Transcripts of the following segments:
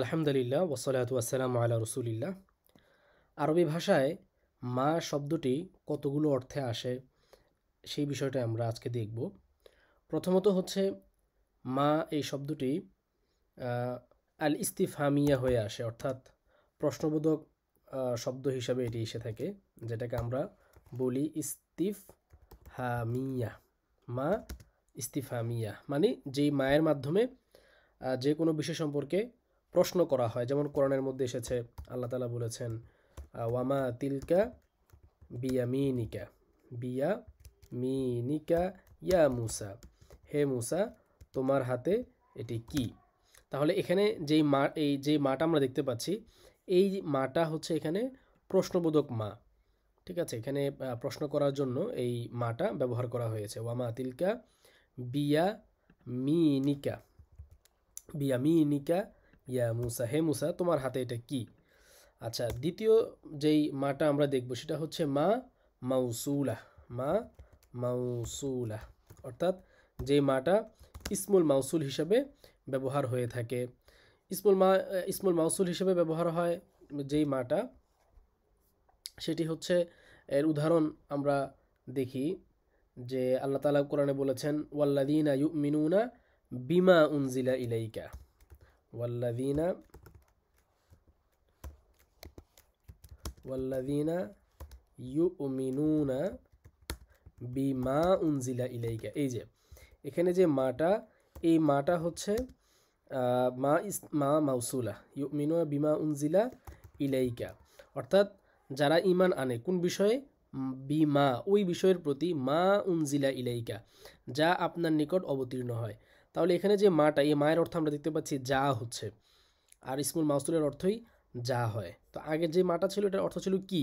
আলহামদুলিল্লাহ ওসলাত ওয়াসালাম আল্লাহ রসুলিল্লাহ আরবি ভাষায় মা শব্দটি কতগুলো অর্থে আসে সেই বিষয়টা আমরা আজকে দেখব প্রথমত হচ্ছে মা এই শব্দটি আল ইস্তিফামিয়া হয়ে আসে অর্থাৎ প্রশ্নবোধক শব্দ হিসাবে এটি এসে থাকে যেটাকে আমরা বলি ইস্তিফ হামিয়া মা ইস্তিফামিয়া মানে যেই মায়ের মাধ্যমে যে কোনো বিষয় সম্পর্কে প্রশ্ন করা হয় যেমন কোরআনের মধ্যে এসেছে আল্লাহ তালা বলেছেন ওয়ামা তিলকা বিয়া মিনিকা বিয়া মিনিকা ইয়া মুসা হে মুসা তোমার হাতে এটি কি তাহলে এখানে যেই মা এই যে মাটা আমরা দেখতে পাচ্ছি এই মাটা হচ্ছে এখানে প্রশ্নবোধক মা ঠিক আছে এখানে প্রশ্ন করার জন্য এই মাটা ব্যবহার করা হয়েছে ওয়ামা তিলকা বিয়া মিনিকা বিয়া মিনিকা ইয়া মুসা হে মুসা তোমার হাতে এটা কি আচ্ছা দ্বিতীয় যেই মাটা আমরা দেখব সেটা হচ্ছে মা মাউসুলা মা মাউসুলা অর্থাৎ যেই মাটা ইসমুল মাউসুল হিসাবে ব্যবহার হয়ে থাকে ইসমুল মা ইসমুল মাউসুল হিসেবে ব্যবহার হয় যেই মাটা সেটি হচ্ছে এর উদাহরণ আমরা দেখি যে আল্লাহ তালা কোরআনে বলেছেন ওয়াল্লাদিনা মিনুনা বিমা উনজিলা ইলাইকা والذين والذين ইউমিনুন বিমা উনজিলা ইলাইকা এই যে এখানে যে মাটা এই মাটা হচ্ছে মা ইস মা মাউসুলা ইউমিনুয়া বিমা উনজিলা ইলাইকা অর্থাৎ যারা ইমান আনে কোন বিষয়ে বিমা ওই বিষয়ের প্রতি মা উনজিলা ইলাইকা যা আপনার নিকট অবতীর্ণ হয় তাহলে এখানে যে মাটা এই মায়ের অর্থ আমরা দেখতে পাচ্ছি যা হচ্ছে আর ইসমুল মাসুলের অর্থই যা হয় তো আগে যে মাটা ছিল এটার অর্থ ছিল কি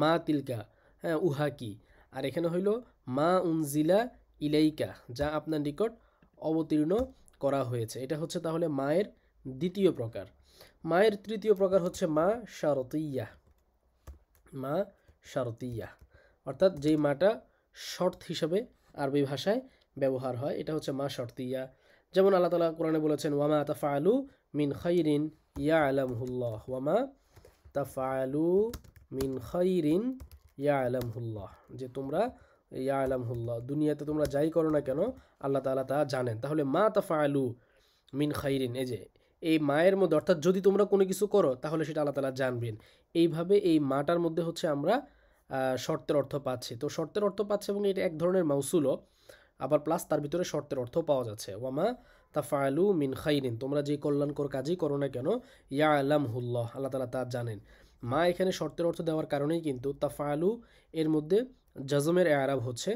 মা তিলকা হ্যাঁ উহা কি আর এখানে হইল মা উনজিলা ইলাইকা যা আপনার নিকট অবতীর্ণ করা হয়েছে এটা হচ্ছে তাহলে মায়ের দ্বিতীয় প্রকার মায়ের তৃতীয় প্রকার হচ্ছে মা শারতইয়া মা শারতইয়া অর্থাৎ যেই মাটা শর্ত হিসাবে আরবি ভাষায় ব্যবহার হয় এটা হচ্ছে মা শর্তিয়া যেমন আল্লাহ তালা কোরআনে বলেছেন ওয়ামা তাফা আলু মিন খাইরিন ইয়া হুল্লাহ ওয়ামা তাফা আলু মিন খাইরিন ইয়া হুল্লাহ যে তোমরা ইয়া হুল্লাহ দুনিয়াতে তোমরা যাই করো না কেন আল্লাহ তালা তা জানেন তাহলে মা তাফা আলু মিন খাইরিন এই যে এই মায়ের মধ্যে অর্থাৎ যদি তোমরা কোনো কিছু করো তাহলে সেটা আল্লাহ তালা জানবেন এইভাবে এই মাটার মধ্যে হচ্ছে আমরা শর্তের অর্থ পাচ্ছি তো শর্তের অর্থ পাচ্ছে এবং এটা এক ধরনের মাউসুলও আবার প্লাস তার ভিতরে শর্তের অর্থ পাওয়া যাচ্ছে ওয়ামা ফায়ালু মিন খাইরিন তোমরা যে কল্যাণকর কাজই করো না কেন ইয়া আলাম হুল্লাহ আল্লাহ তালা তা জানেন মা এখানে শর্তের অর্থ দেওয়ার কারণেই কিন্তু তা ফায়ালু এর মধ্যে জজমের অ্যারাব হচ্ছে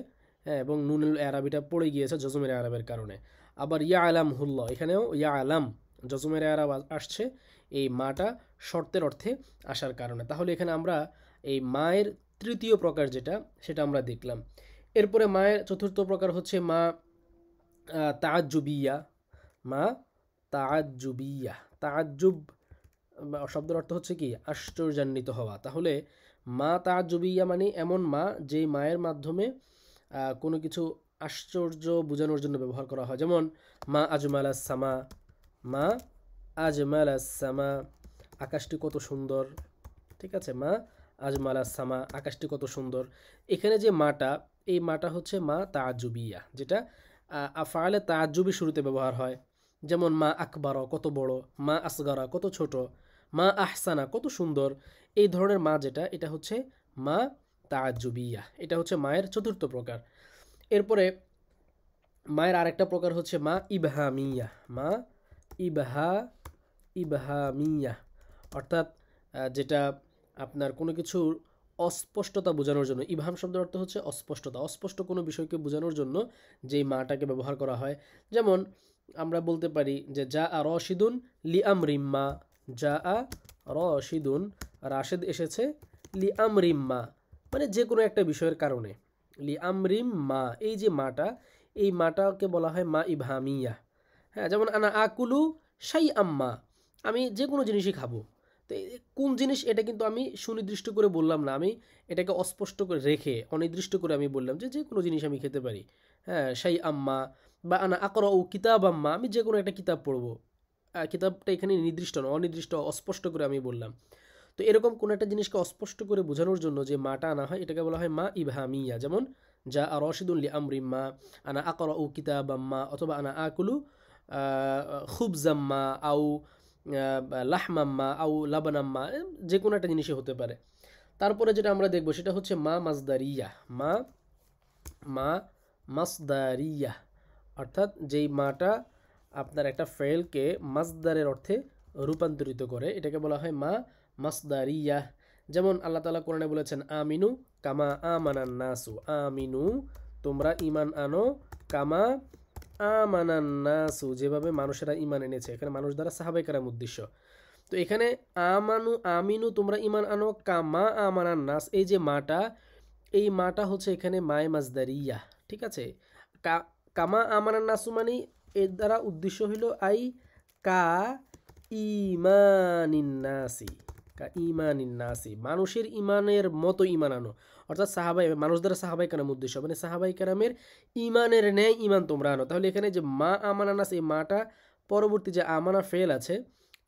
হ্যাঁ এবং নুনুল অ্যারাবিটা পড়ে গিয়েছে জজমের অ্যারাবের কারণে আবার ইয়া আলাম হুল্লাহ এখানেও ইয়া আলাম জজমের অ্যারাব আসছে এই মাটা শর্তের অর্থে আসার কারণে তাহলে এখানে আমরা এই মায়ের তৃতীয় প্রকার যেটা সেটা আমরা দেখলাম এরপরে মায়ের চতুর্থ প্রকার হচ্ছে মা তাজুবিয়া মা তাজুবিয়া তাজুব শব্দের অর্থ হচ্ছে কি আশ্চর্যান্বিত হওয়া তাহলে মা তাজুবিয়া মানে এমন মা যে মায়ের মাধ্যমে কোনো কিছু আশ্চর্য বোঝানোর জন্য ব্যবহার করা হয় যেমন মা আজমাল সামা মা আজমাল সামা আকাশটি কত সুন্দর ঠিক আছে মা আজমাল সামা আকাশটি কত সুন্দর এখানে যে মাটা এই মাটা হচ্ছে মা তাজুবিয়া যেটা আফালে তাজুবি শুরুতে ব্যবহার হয় যেমন মা আকবর কত বড় মা আসগারা কত ছোট মা আহসানা কত সুন্দর এই ধরনের মা যেটা এটা হচ্ছে মা তাজুবিয়া এটা হচ্ছে মায়ের চতুর্থ প্রকার এরপরে মায়ের আরেকটা প্রকার হচ্ছে মা ইবহামিয়া মা ইবহা ইবহামিয়া অর্থাৎ যেটা আপনার কোনো কিছুর অস্পষ্টতা বোঝানোর জন্য ইভাম শব্দের অর্থ হচ্ছে অস্পষ্টতা অস্পষ্ট কোনো বিষয়কে বোঝানোর জন্য যেই মাটাকে ব্যবহার করা হয় যেমন আমরা বলতে পারি যে যা আ রশিদুন লি আমরিম্মা যা আ রশিদুন রাশেদ এসেছে লি আমরিম্মা মানে যে কোনো একটা বিষয়ের কারণে লি আমরিম মা এই যে মাটা এই মাটাকে বলা হয় মা ইভামিয়া হ্যাঁ যেমন আনা আকুলু সাই আম্মা আমি যে কোনো জিনিসই খাবো তো কোন জিনিস এটা কিন্তু আমি সুনির্দিষ্ট করে বললাম না আমি এটাকে অস্পষ্ট করে রেখে অনির্দিষ্ট করে আমি বললাম যে যে কোনো জিনিস আমি খেতে পারি হ্যাঁ সেই আম্মা বা আনা আকর ও কিতাব আম্মা আমি যে কোনো একটা কিতাব পড়বো কিতাবটা এখানে নির্দিষ্ট না অনির্দিষ্ট অস্পষ্ট করে আমি বললাম তো এরকম কোনো একটা জিনিসকে অস্পষ্ট করে বোঝানোর জন্য যে মাটা আনা হয় এটাকে বলা হয় মা ইভামিয়া যেমন যা আর রশিদুল্লি আমরি মা আনা আকর ও কিতাব আম্মা অথবা আনা আকুলু খুব জাম্মা আউ লাহমাম্মা আউ লাবনাম্মা যে কোনো একটা জিনিসই হতে পারে তারপরে যেটা আমরা দেখব সেটা হচ্ছে মা মাসদারিয়া মা মা মাসদারিয়া অর্থাৎ যেই মাটা আপনার একটা ফেলকে মাসদারের অর্থে রূপান্তরিত করে এটাকে বলা হয় মা মাসদারিয়া যেমন আল্লাহ তালা কোরআনে বলেছেন আমিনু কামা আমানান নাসু আমিনু তোমরা ইমান আনো কামা আমানান্নাসু যেভাবে মানুষেরা ইমান এনেছে এখানে মানুষ দ্বারা সাহাবাই কারাম উদ্দেশ্য তো এখানে আমানু আমিনু তোমরা ইমান আনো কামা আমানান নাস এই যে মাটা এই মাটা হচ্ছে এখানে মায় মাজদারিয়া ঠিক আছে কামা আমানান্নাসু মানে এর দ্বারা উদ্দেশ্য হইল আই কা ইমানিন্নাসি কা ইমানিন্নাসি মানুষের ইমানের মতো ইমান আনো অর্থাৎ সাহাবাই মানুষ দ্বারা সাহাবাই কারাম উদ্দেশ্য মানে সাহাবাই কারামের ইমানের ন্যায় ইমান তোমরা আনো তাহলে এখানে যে মা নাস এই মাটা পরবর্তী যে আমানা ফেল আছে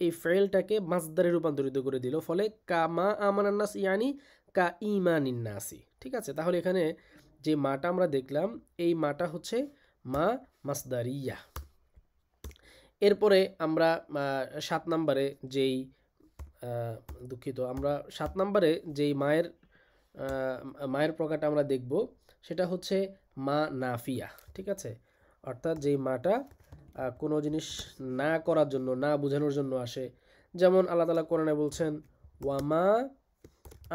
এই ফেলটাকে মাসদারে রূপান্তরিত করে দিল ফলে কা মা নাস ইয়ানি কা নাসি ঠিক আছে তাহলে এখানে যে মাটা আমরা দেখলাম এই মাটা হচ্ছে মা মাসদারিয়া এরপরে আমরা সাত নম্বরে যেই দুঃখিত আমরা সাত নম্বরে যেই মায়ের মায়ের প্রকারটা আমরা দেখব সেটা হচ্ছে মা নাফিয়া ঠিক আছে অর্থাৎ যেই মাটা কোনো জিনিস না করার জন্য না বোঝানোর জন্য আসে যেমন আল্লাহ তালা কোরআনে বলছেন ওয়ামা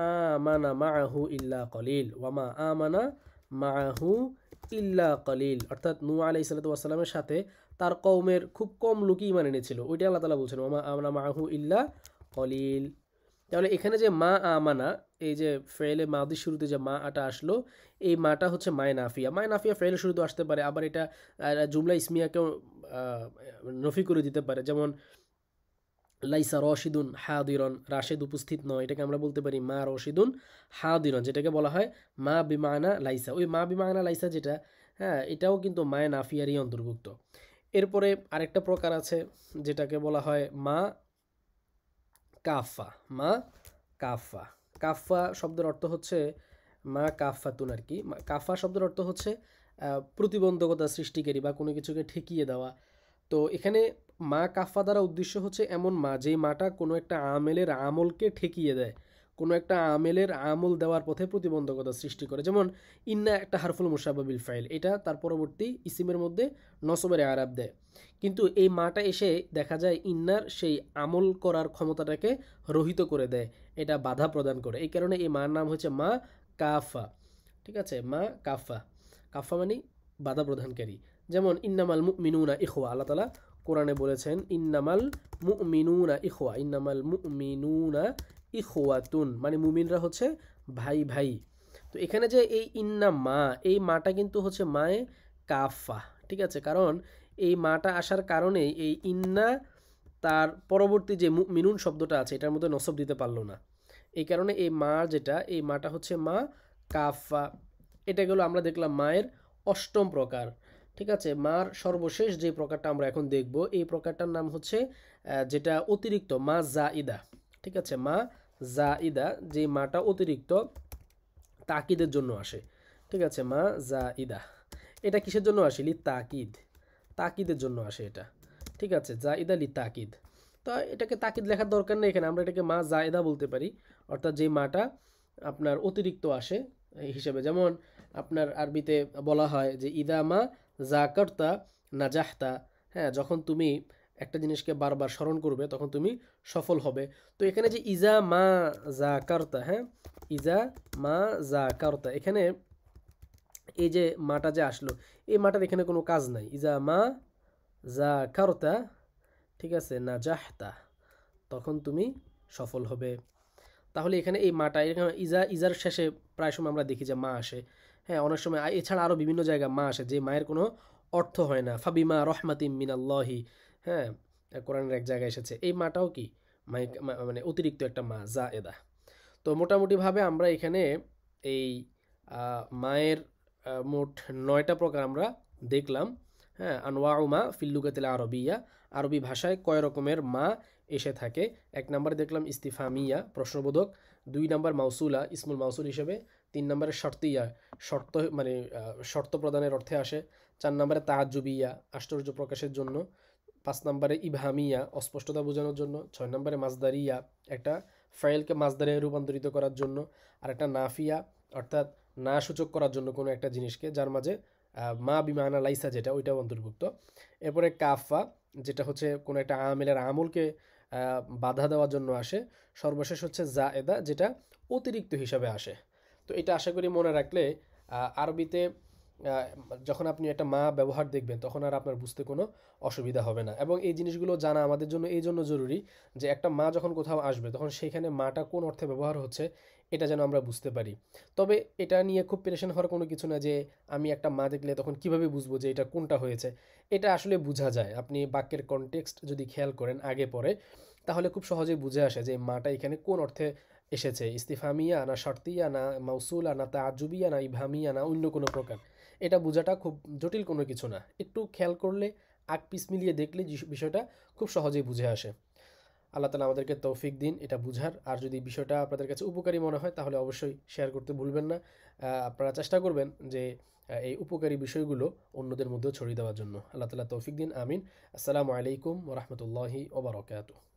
আমানা মাহু ইল্লা কলিল ওয়ামা আমানা মাহু ইল্লা কলিল অর্থাৎ নু আলি সালাতামের সাথে তার কৌমের খুব কম লোকই মানে নিয়েছিল ওইটা আল্লাহ তালা বলছেন ওমা আমনা মাহু ইল্লা কলিল তাহলে এখানে যে মা আমানা এই যে ফেলে মাদি শুরুতে যে মা আটা আসলো এই মাটা হচ্ছে মায় নাফিয়া মায় নাফিয়া ফেলে শুরুতে আসতে পারে আবার এটা জুমলা ইসমিয়াকেও নফি করে দিতে পারে যেমন লাইসা রশিদুন হাদিরন রাশেদ উপস্থিত নয় এটাকে আমরা বলতে পারি মা রশিদুন হাদিরন যেটাকে বলা হয় মা বিমায়না লাইসা ওই মা বিমায়না লাইসা যেটা হ্যাঁ এটাও কিন্তু মায় নাফিয়ারই অন্তর্ভুক্ত এরপরে আরেকটা প্রকার আছে যেটাকে বলা হয় মা কাফা মা কাফা কাফা শব্দের অর্থ হচ্ছে মা কাফাতুন আর কি কাফা শব্দের অর্থ হচ্ছে প্রতিবন্ধকতা সৃষ্টিকারী বা কোনো কিছুকে ঠেকিয়ে দেওয়া তো এখানে মা কাফা দ্বারা উদ্দেশ্য হচ্ছে এমন মা যেই মাটা কোনো একটা আমেলের আমলকে ঠেকিয়ে দেয় কোনো একটা আমেলের আমল দেওয়ার পথে প্রতিবন্ধকতা সৃষ্টি করে যেমন ইন্না একটা হারফুল মুসাবাবিল ফাইল এটা তার পরবর্তী ইসিমের মধ্যে নসবের আরাব দেয় কিন্তু এই মাটা এসে দেখা যায় ইন্নার সেই আমল করার ক্ষমতাটাকে রহিত করে দেয় এটা বাধা প্রদান করে এই কারণে এই মার নাম হচ্ছে মা কাফা ঠিক আছে মা কাফা কাফা মানে বাধা প্রদানকারী যেমন ইন্নামাল মিনুনা ইখোয়া আল্লাহ তালা কোরআনে বলেছেন ইন্নামাল মুমিনুনা ইখোয়া ইন্নামাল মুমিনুনা ইখোয়াতুন মানে মুমিনরা হচ্ছে ভাই ভাই তো এখানে যে এই ইন্না মা এই মাটা কিন্তু হচ্ছে মায়ে কাফা ঠিক আছে কারণ এই মাটা আসার কারণে এই ইন্না তার পরবর্তী যে মিনুন শব্দটা আছে এটার মধ্যে নসব দিতে পারলো না এই কারণে এই মা যেটা এই মাটা হচ্ছে মা কাফা এটা গেলো আমরা দেখলাম মায়ের অষ্টম প্রকার ঠিক আছে মার সর্বশেষ যে প্রকারটা আমরা এখন দেখব এই প্রকারটার নাম হচ্ছে যেটা অতিরিক্ত মা জা ইদা ঠিক আছে মা জা ইদা যে মাটা অতিরিক্ত তাকিদের জন্য আসে ঠিক আছে মা জা ইদা এটা কিসের জন্য আসে লি তাকিদ তাকিদের জন্য আসে এটা ঠিক আছে জা ইদা লি তাকিদ তো এটাকে তাকিদ লেখার দরকার নেই এখানে আমরা এটাকে মা জা ইদা বলতে পারি অর্থাৎ যে মাটা আপনার অতিরিক্ত আসে হিসেবে যেমন আপনার আরবিতে বলা হয় যে ইদা মা যা না নাজাহতা হ্যাঁ যখন তুমি একটা জিনিসকে বারবার স্মরণ করবে তখন তুমি সফল হবে তো এখানে যে ইজা মা যা কর্তা হ্যাঁ ইজা মা কর্তা এখানে এই যে মাটা যে আসলো এই মাটার এখানে কোনো কাজ নাই ইজা মা যা কর্তা ঠিক আছে না জাহতা তখন তুমি সফল হবে তাহলে এখানে এই মাটা এখানে ইজা ইজার শেষে প্রায় সময় আমরা দেখি যে মা আসে হ্যাঁ অনেক সময় এছাড়া আরও বিভিন্ন জায়গায় মা আসে যে মায়ের কোনো অর্থ হয় না ফাবিমা রহমাতি মিনাল্লাহি হ্যাঁ কোরআনের এক জায়গায় এসেছে এই মাটাও কি মানে অতিরিক্ত একটা মা যা এদা তো মোটামুটিভাবে আমরা এখানে এই মায়ের মোট নয়টা প্রকার আমরা দেখলাম হ্যাঁ ও মা ফিল্লুকাতিল আরবিয়া আরবি ভাষায় কয় রকমের মা এসে থাকে এক নম্বরে দেখলাম ইস্তিফামিয়া প্রশ্নবোধক দুই নাম্বার মাউসুলা ইসমুল মাউসুল হিসেবে তিন নম্বরের শর্তিয়া শর্ত মানে শর্ত প্রদানের অর্থে আসে চার নম্বরে তাহাজুবিয়া আশ্চর্য প্রকাশের জন্য পাঁচ নম্বরে ইভামিয়া অস্পষ্টতা বোঝানোর জন্য ছয় নম্বরে মাজদারিয়া একটা ফাইলকে মাজদারে রূপান্তরিত করার জন্য আর একটা নাফিয়া অর্থাৎ না সূচক করার জন্য কোনো একটা জিনিসকে যার মাঝে মা বিমানা লাইসা যেটা ওইটাও অন্তর্ভুক্ত এরপরে কাফা যেটা হচ্ছে কোনো একটা আমেলের আমলকে বাধা দেওয়ার জন্য আসে সর্বশেষ হচ্ছে জা এদা যেটা অতিরিক্ত হিসাবে আসে তো এটা আশা করি মনে রাখলে আরবিতে যখন আপনি একটা মা ব্যবহার দেখবেন তখন আর আপনার বুঝতে কোনো অসুবিধা হবে না এবং এই জিনিসগুলো জানা আমাদের জন্য এই জন্য জরুরি যে একটা মা যখন কোথাও আসবে তখন সেখানে মাটা কোন অর্থে ব্যবহার হচ্ছে এটা যেন আমরা বুঝতে পারি তবে এটা নিয়ে খুব পেরেশান হওয়ার কোনো কিছু না যে আমি একটা মা দেখলে তখন কিভাবে বুঝবো যে এটা কোনটা হয়েছে এটা আসলে বোঝা যায় আপনি বাক্যের কনটেক্সট যদি খেয়াল করেন আগে পরে তাহলে খুব সহজে বুঝে আসে যে মাটা এখানে কোন অর্থে এসেছে ইস্তিফামিয়া না শর্তিয়া না মাউসুলা না তাজুবিয়া না ইভামিয়া না অন্য কোনো প্রকার এটা বোঝাটা খুব জটিল কোনো কিছু না একটু খেয়াল করলে আগ পিস মিলিয়ে দেখলে বিষয়টা খুব সহজেই বুঝে আসে আল্লাহ তালা আমাদেরকে তৌফিক দিন এটা বুঝার আর যদি বিষয়টা আপনাদের কাছে উপকারী মনে হয় তাহলে অবশ্যই শেয়ার করতে ভুলবেন না আপনারা চেষ্টা করবেন যে এই উপকারী বিষয়গুলো অন্যদের মধ্যে ছড়িয়ে দেওয়ার জন্য আল্লাহ তালা তৌফিক দিন আমিন আসসালামু আলাইকুম রহমতুল্লাহি ওবরাকাতু